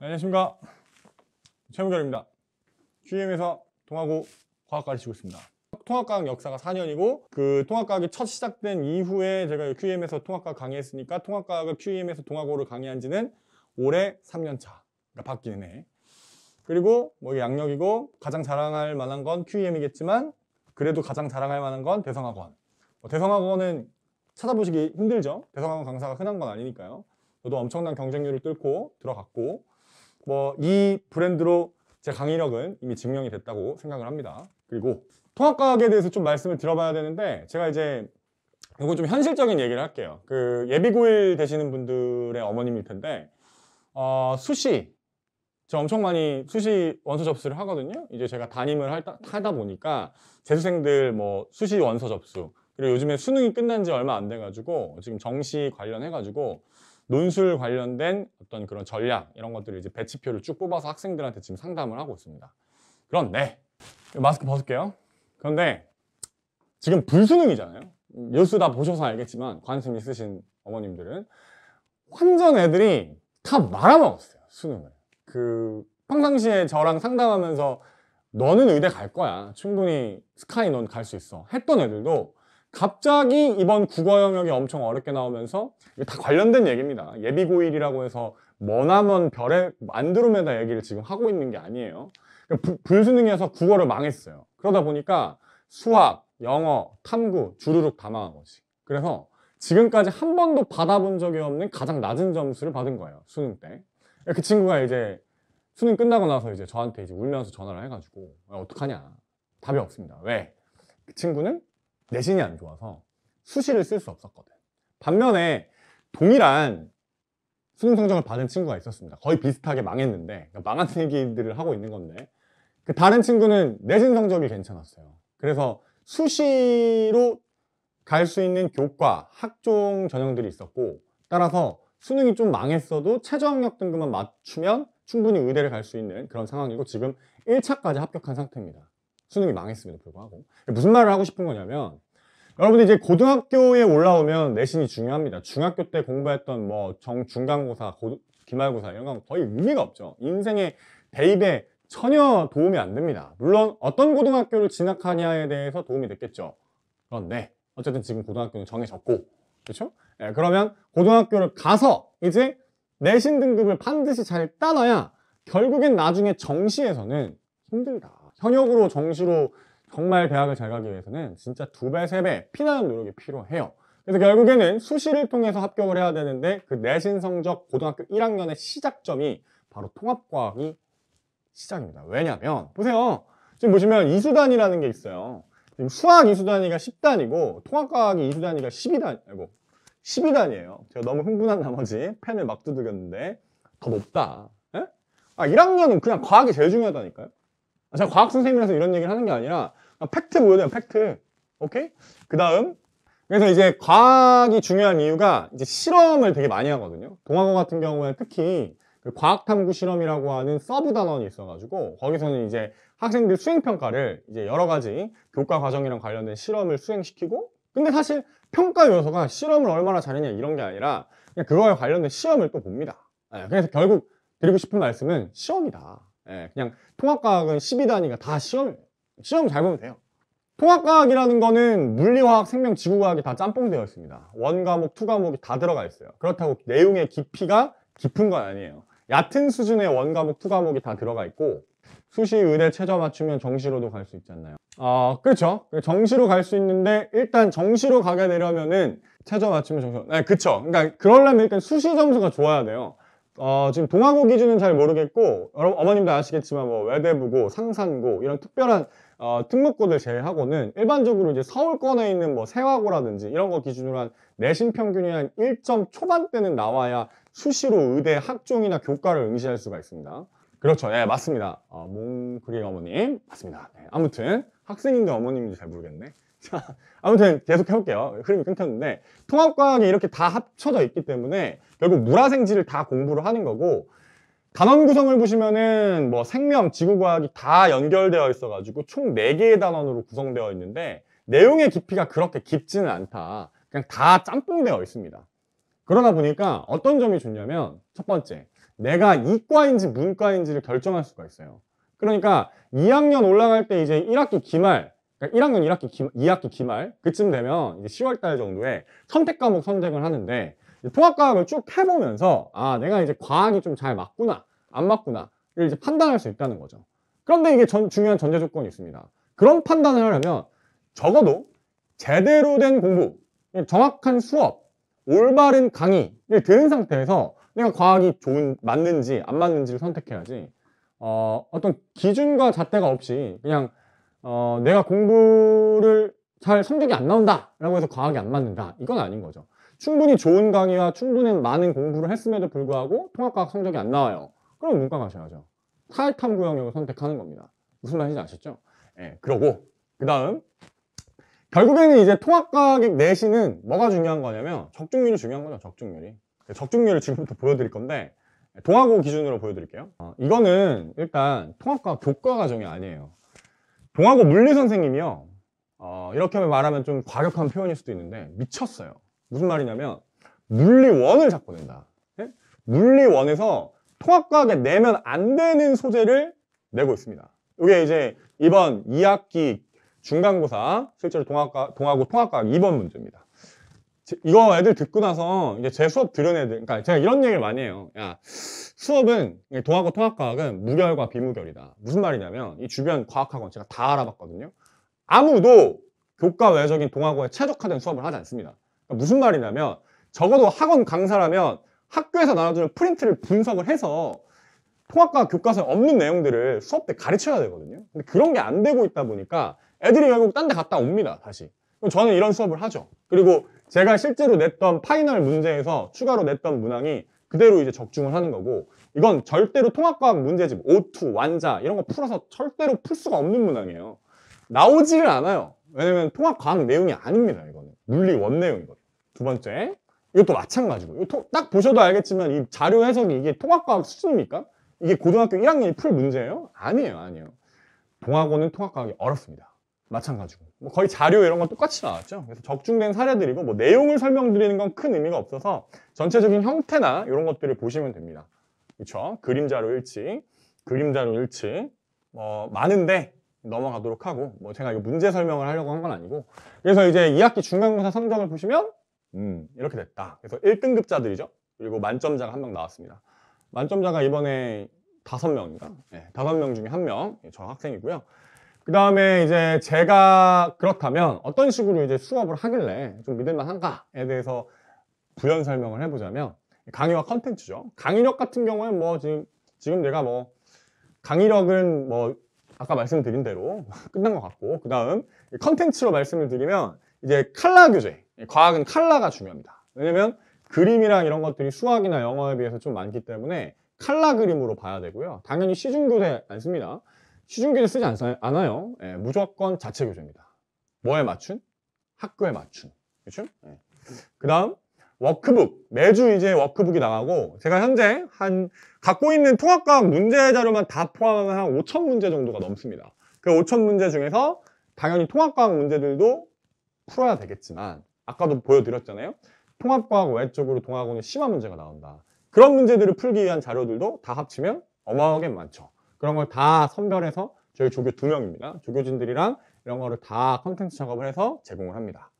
안녕하십니까 최문결입니다 QM에서 통하고 과학 가르치고 있습니다 통합과학 역사가 4년이고 그 통합과학이 첫 시작된 이후에 제가 QEM에서 통합과학 강의했으니까 통합과학을 QEM에서 동아고를 강의한 지는 올해 3년 차가 바뀌는 해 그리고 뭐 양력이고 가장 자랑할 만한 건 QEM이겠지만 그래도 가장 자랑할 만한 건 대성학원 뭐 대성학원은 찾아보시기 힘들죠 대성학원 강사가 흔한 건 아니니까요 저도 엄청난 경쟁률을 뚫고 들어갔고 뭐 이 브랜드로 제 강의력은 이미 증명이 됐다고 생각을 합니다 그리고 통합과학에 대해서 좀 말씀을 들어봐야 되는데 제가 이제 이건 좀 현실적인 얘기를 할게요 그 예비고일 되시는 분들의 어머님일 텐데 어, 수시 저 엄청 많이 수시 원서 접수를 하거든요 이제 제가 담임을 하다 보니까 재수생들 뭐 수시 원서 접수 그리고 요즘에 수능이 끝난 지 얼마 안 돼가지고 지금 정시 관련해가지고 논술 관련된 어떤 그런 전략 이런 것들을 이제 배치표를 쭉 뽑아서 학생들한테 지금 상담을 하고 있습니다. 그런데 네. 마스크 벗을게요. 그런데 지금 불수능이잖아요. 뉴스 다 보셔서 알겠지만 관심 있으신 어머님들은 환전 애들이 다 말아먹었어요. 수능을. 그 평상시에 저랑 상담하면서 너는 의대 갈 거야. 충분히 스카이 넌 갈 수 있어. 했던 애들도 갑자기 이번 국어 영역이 엄청 어렵게 나오면서 이게 다 관련된 얘기입니다. 예비고일이라고 해서 머나먼 별의 안드로메다 얘기를 지금 하고 있는 게 아니에요. 그러니까 부, 불수능에서 국어를 망했어요. 그러다 보니까 수학, 영어, 탐구 주르륵 다 망한 거지. 그래서 지금까지 한 번도 받아본 적이 없는 가장 낮은 점수를 받은 거예요. 수능 때. 그 친구가 이제 수능 끝나고 나서 이제 저한테 이제 울면서 전화를 해가지고 어떡하냐. 답이 없습니다. 왜? 그 친구는 내신이 안 좋아서 수시를 쓸 수 없었거든 반면에 동일한 수능 성적을 받은 친구가 있었습니다 거의 비슷하게 망했는데 그러니까 망한 얘기들을 하고 있는 건데 그 다른 친구는 내신 성적이 괜찮았어요 그래서 수시로 갈 수 있는 교과, 학종 전형들이 있었고 따라서 수능이 좀 망했어도 최저학력 등급만 맞추면 충분히 의대를 갈 수 있는 그런 상황이고 지금 1차까지 합격한 상태입니다 수능이 망했음에도 불구하고 무슨 말을 하고 싶은 거냐면 여러분 이제 고등학교에 올라오면 내신이 중요합니다 중학교 때 공부했던 뭐 정, 중간고사, 고, 기말고사 이런 건 거의 의미가 없죠 인생의 대입에 전혀 도움이 안 됩니다 물론 어떤 고등학교를 진학하냐에 대해서 도움이 됐겠죠 그런데 어쨌든 지금 고등학교는 정해졌고 그렇죠? 네, 그러면 고등학교를 가서 이제 내신 등급을 반드시 잘 따놔야 결국엔 나중에 정시에서는 힘들다 현역으로 정시로 정말 대학을 잘 가기 위해서는 진짜 두 배, 세 배 피나는 노력이 필요해요. 그래서 결국에는 수시를 통해서 합격을 해야 되는데 그 내신 성적 고등학교 1학년의 시작점이 바로 통합과학이 시작입니다. 왜냐면 보세요. 지금 보시면 이수단이라는 게 있어요. 지금 수학 이수단위가 10단이고 통합과학이 이수단위가 12단, 아이고 12단이에요. 제가 너무 흥분한 나머지 펜을 막 두드렸는데 더 높다. 에? 예? 아 1학년은 그냥 과학이 제일 중요하다니까요. 제가 과학 선생님이라서 이런 얘기를 하는 게 아니라 팩트 보여드려요 팩트 오케이? 그 다음 그래서 이제 과학이 중요한 이유가 이제 실험을 되게 많이 하거든요 동화과 같은 경우에 특히 그 과학탐구 실험이라고 하는 서브 단원이 있어가지고 거기서는 이제 학생들 수행평가를 이제 여러 가지 교과 과정이랑 관련된 실험을 수행시키고 근데 사실 평가 요소가 실험을 얼마나 잘했냐 이런 게 아니라 그냥 그거에 관련된 시험을 또 봅니다 예, 그래서 결국 드리고 싶은 말씀은 시험이다 예, 그냥 통합과학은 12단위가 다 시험 시험 잘 보면 돼요. 통합과학이라는 거는 물리화학, 생명, 지구과학이 다 짬뽕되어 있습니다. 1 과목, 2 과목이 다 들어가 있어요. 그렇다고 내용의 깊이가 깊은 건 아니에요. 얕은 수준의 1 과목, 2 과목이 다 들어가 있고 수시, 의대, 최저 맞추면 정시로도 갈 수있잖아요 아, 그렇죠. 정시로 갈 수 있는데 일단 정시로 가게 되려면은 최저 맞추면 정시. 로 네, 그렇죠 그러니까 그러려면 일단 수시 점수가 좋아야 돼요. 어, 지금 동아고 기준은 잘 모르겠고 여러분 어머님도 아시겠지만 뭐 외대부고 상산고 이런 특별한 어, 특목고들 제외하고는 일반적으로 이제 서울권에 있는 뭐 세화고라든지 이런 거 기준으로 한 내신 평균이 한 1점 초반대는 나와야 수시로 의대 학종이나 교과를 응시할 수가 있습니다. 그렇죠. 예, 맞습니다. 어, 몽크리 어머님. 맞습니다. 네, 아무튼 학생인데 어머님인지 잘 모르겠네. 자, 아무튼 계속 해볼게요. 흐름이 끊겼는데 통합과학이 이렇게 다 합쳐져 있기 때문에 결국 물화생지를 다 공부를 하는 거고 단원 구성을 보시면은 뭐 생명, 지구과학이 다 연결되어 있어가지고 총 4개의 단원으로 구성되어 있는데 내용의 깊이가 그렇게 깊지는 않다. 그냥 다 짬뽕되어 있습니다. 그러다 보니까 어떤 점이 좋냐면 첫 번째, 내가 이과인지 문과인지를 결정할 수가 있어요. 그러니까 2학년 올라갈 때 이제 1학기 기말 그러니까 1학년 1학기 기, 2학기 기말 그쯤 되면 이제 10월 달 정도에 선택 과목 선택을 하는데 통합 과학을 쭉 해보면서 아 내가 이제 과학이 좀 잘 맞구나 안 맞구나를 이제 판단할 수 있다는 거죠. 그런데 이게 전, 중요한 전제 조건이 있습니다. 그런 판단을 하려면 적어도 제대로 된 공부, 정확한 수업, 올바른 강의를 들은 상태에서 내가 과학이 좋은 맞는지 안 맞는지를 선택해야지 어, 어떤 기준과 잣대가 없이 그냥 어, 내가 공부를 잘 성적이 안 나온다라고 해서 과학이 안 맞는다. 이건 아닌 거죠. 충분히 좋은 강의와 충분히 많은 공부를 했음에도 불구하고 통합과학 성적이 안 나와요. 그럼 문과 가셔야죠. 타이탐구 영역을 선택하는 겁니다. 무슨 말인지 아셨죠? 예, 그러고 그 다음 결국에는 이제 통합과학 의 내신은 뭐가 중요한 거냐면 적중률이 중요한 거죠. 적중률이. 네, 적중률을 지금부터 보여드릴 건데 동아고 기준으로 보여드릴게요. 어, 이거는 일단 통합과학 교과 과정이 아니에요. 동아고 물리 선생님이요. 어, 이렇게 말하면 좀 과격한 표현일 수도 있는데 미쳤어요. 무슨 말이냐면 물리원을 잡고 낸다. 네? 물리원에서 통합과학에 내면 안 되는 소재를 내고 있습니다. 이게 이제 이번 2학기 중간고사 실제로 동학과, 동하고 통합과학 2번 문제입니다. 이거 애들 듣고 나서 이제 제 수업 들은 애들 그러니까 제가 이런 얘기를 많이 해요 야 수업은 동학과 통합과학은 무결과 비무결이다 무슨 말이냐면 이 주변 과학학원 제가 다 알아봤거든요 아무도 교과 외적인 동학원에 최적화된 수업을 하지 않습니다 그러니까 무슨 말이냐면 적어도 학원 강사라면 학교에서 나눠주는 프린트를 분석을 해서 통합과 교과서에 없는 내용들을 수업 때 가르쳐야 되거든요 근데 그런 게 안 되고 있다 보니까 애들이 결국 딴 데 갔다 옵니다 다시 그럼 저는 이런 수업을 하죠 그리고 제가 실제로 냈던 파이널 문제에서 추가로 냈던 문항이 그대로 이제 적중을 하는 거고 이건 절대로 통합과학 문제집, O2, 완자 이런 거 풀어서 절대로 풀 수가 없는 문항이에요. 나오지를 않아요. 왜냐면 통합과학 내용이 아닙니다. 이거는 물리 원내용인거든요두 번째, 이것도 마찬가지고 이거 딱 보셔도 알겠지만 이 자료 해석이 이게 통합과학 수준입니까? 이게 고등학교 1학년이 풀 문제예요? 아니에요, 아니에요. 동학원은 통합과학이 어렵습니다. 마찬가지고 뭐 거의 자료 이런 건 똑같이 나왔죠 그래서 적중된 사례들이고 뭐 내용을 설명드리는 건 큰 의미가 없어서 전체적인 형태나 이런 것들을 보시면 됩니다 그렇죠 그림자로 일치 그림자로 일치 뭐 많은데 넘어가도록 하고 뭐 제가 이거 문제 설명을 하려고 한 건 아니고 그래서 이제 2학기 중간고사 성적을 보시면 음 이렇게 됐다 그래서 1등급자들이죠 그리고 만점자가 한 명 나왔습니다 만점자가 이번에 다섯 명인가 네, 5명 중에 한명저 예, 학생이고요 그 다음에 이제 제가 그렇다면 어떤 식으로 이제 수업을 하길래 좀 믿을만 한가에 대해서 부연 설명을 해보자면 강의와 컨텐츠죠. 강의력 같은 경우에는 뭐 지금 지금 내가 뭐 강의력은 뭐 아까 말씀드린 대로 끝난 것 같고 그 다음 컨텐츠로 말씀을 드리면 이제 칼라 교재 과학은 칼라가 중요합니다. 왜냐면 그림이랑 이런 것들이 수학이나 영어에 비해서 좀 많기 때문에 칼라 그림으로 봐야 되고요. 당연히 시중 교재 안 씁니다. 시중기를 쓰지 않, 않아요. 예, 무조건 자체 교재입니다. 뭐에 맞춘? 학교에 맞춘. 그렇 예. 그 다음 워크북. 매주 이제 워크북이 나가고 제가 현재 한 갖고 있는 통합과학 문제 자료만 다 포함하면 한 5천 문제 정도가 넘습니다. 그 5천 문제 중에서 당연히 통합과학 문제들도 풀어야 되겠지만 아까도 보여드렸잖아요. 통합과학 외적으로 동학원는 심화 문제가 나온다. 그런 문제들을 풀기 위한 자료들도 다 합치면 어마어마하게 많죠. 그런 걸 다 선별해서 저희 조교 두 명입니다. 조교진들이랑 이런 거를 다 컨텐츠 작업을 해서 제공을 합니다.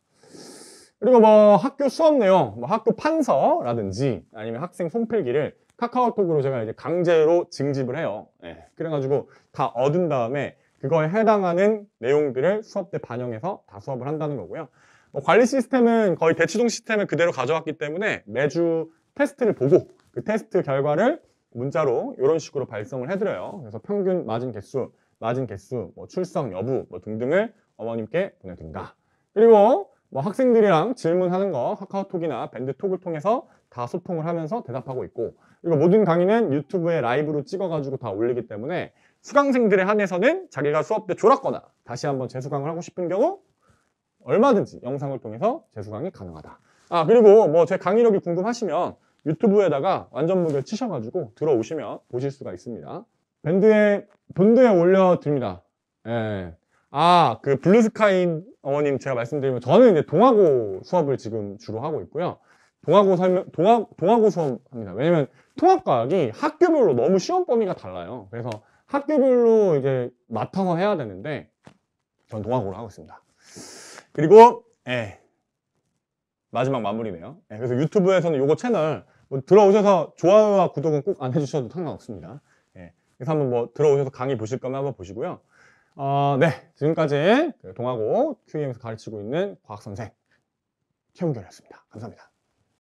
그리고 뭐 학교 수업 내용, 뭐 학교 판서라든지 아니면 학생 손필기를 카카오톡으로 제가 이제 강제로 증집을 해요. 네. 그래가지고 다 얻은 다음에 그거에 해당하는 내용들을 수업 때 반영해서 다 수업을 한다는 거고요. 뭐 관리 시스템은 거의 대치동 시스템을 그대로 가져왔기 때문에 매주 테스트를 보고 그 테스트 결과를 문자로 이런 식으로 발송을 해드려요. 그래서 평균 마진 개수, 마진 개수, 뭐 출석 여부 뭐 등등을 어머님께 보내드린다. 그리고 뭐 학생들이랑 질문하는 거 카카오톡이나 밴드톡을 통해서 다 소통을 하면서 대답하고 있고 그리고 모든 강의는 유튜브에 라이브로 찍어가지고 다 올리기 때문에 수강생들에 한해서는 자기가 수업 때 졸았거나 다시 한번 재수강을 하고 싶은 경우 얼마든지 영상을 통해서 재수강이 가능하다. 아 그리고 뭐 제 강의력이 궁금하시면 유튜브에다가 완전무게 치셔가지고 들어오시면 보실 수가 있습니다. 밴드에 본드에 올려드립니다. 예. 아, 그블루스카인 어머님 제가 말씀드리면 저는 이제 동화고 수업을 지금 주로 하고 있고요. 동화고 설명, 동아, 동아고 수업합니다. 왜냐면 통합과학이 학교별로 너무 시험 범위가 달라요. 그래서 학교별로 이제 맡아서 해야 되는데 전동화고로 하고 있습니다. 그리고 예. 마지막 마무리네요. 예, 그래서 유튜브에서는 요거 채널 들어오셔서 좋아요와 구독은 꼭 안 해주셔도 상관없습니다. 예. 그래서 한번 뭐 들어오셔서 강의 보실 거면 한번 보시고요. 어, 네. 지금까지 그 동화고 QEM에서 가르치고 있는 과학선생 최훈결이었습니다. 감사합니다.